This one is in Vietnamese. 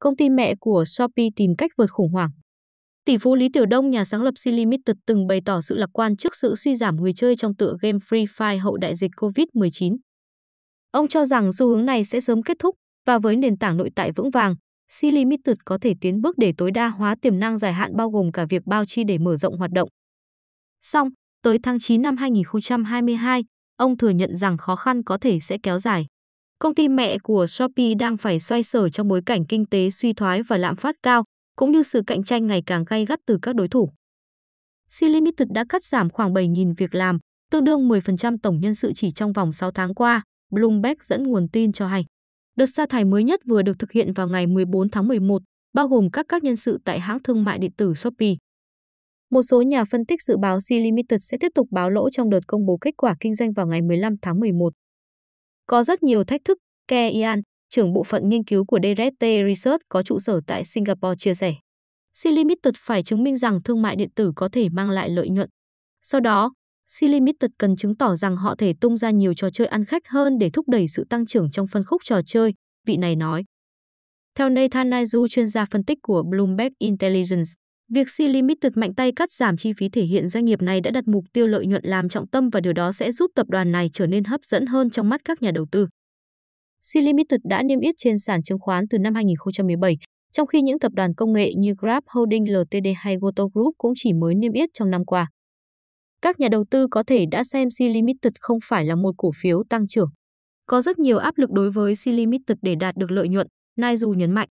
công ty mẹ của Shopee tìm cách vượt khủng hoảng. Tỷ phú Lý Tiểu Đông, nhà sáng lập C Limited từng bày tỏ sự lạc quan trước sự suy giảm người chơi trong tựa game Free Fire hậu đại dịch COVID-19. Ông cho rằng xu hướng này sẽ sớm kết thúc và với nền tảng nội tại vững vàng, C Limited có thể tiến bước để tối đa hóa tiềm năng dài hạn bao gồm cả việc bao chi để mở rộng hoạt động. Song, tới tháng 9 năm 2022, ông thừa nhận rằng khó khăn có thể sẽ kéo dài công ty mẹ của Shopee đang phải xoay sở trong bối cảnh kinh tế suy thoái và lạm phát cao, cũng như sự cạnh tranh ngày càng gay gắt từ các đối thủ. C Limited đã cắt giảm khoảng 7.000 việc làm, tương đương 10% tổng nhân sự chỉ trong vòng 6 tháng qua, Bloomberg dẫn nguồn tin cho hay. Đợt sa thải mới nhất vừa được thực hiện vào ngày 14 tháng 11, bao gồm các các nhân sự tại hãng thương mại điện tử Shopee. Một số nhà phân tích dự báo C Limited sẽ tiếp tục báo lỗ trong đợt công bố kết quả kinh doanh vào ngày 15 tháng 11 có rất nhiều thách thức, Ke Ian, trưởng bộ phận nghiên cứu của DRT Research có trụ sở tại Singapore chia sẻ. c phải chứng minh rằng thương mại điện tử có thể mang lại lợi nhuận. Sau đó, c cần chứng tỏ rằng họ thể tung ra nhiều trò chơi ăn khách hơn để thúc đẩy sự tăng trưởng trong phân khúc trò chơi, vị này nói. Theo Nathan Naizu, chuyên gia phân tích của Bloomberg Intelligence, Việc C Limited mạnh tay cắt giảm chi phí thể hiện doanh nghiệp này đã đặt mục tiêu lợi nhuận làm trọng tâm và điều đó sẽ giúp tập đoàn này trở nên hấp dẫn hơn trong mắt các nhà đầu tư. C Limited đã niêm yết trên sàn chứng khoán từ năm 2017, trong khi những tập đoàn công nghệ như Grab Holding Ltd hay Goto Group cũng chỉ mới niêm yết trong năm qua. Các nhà đầu tư có thể đã xem C Limited không phải là một cổ phiếu tăng trưởng. Có rất nhiều áp lực đối với C Limited để đạt được lợi nhuận, Nai Du nhấn mạnh.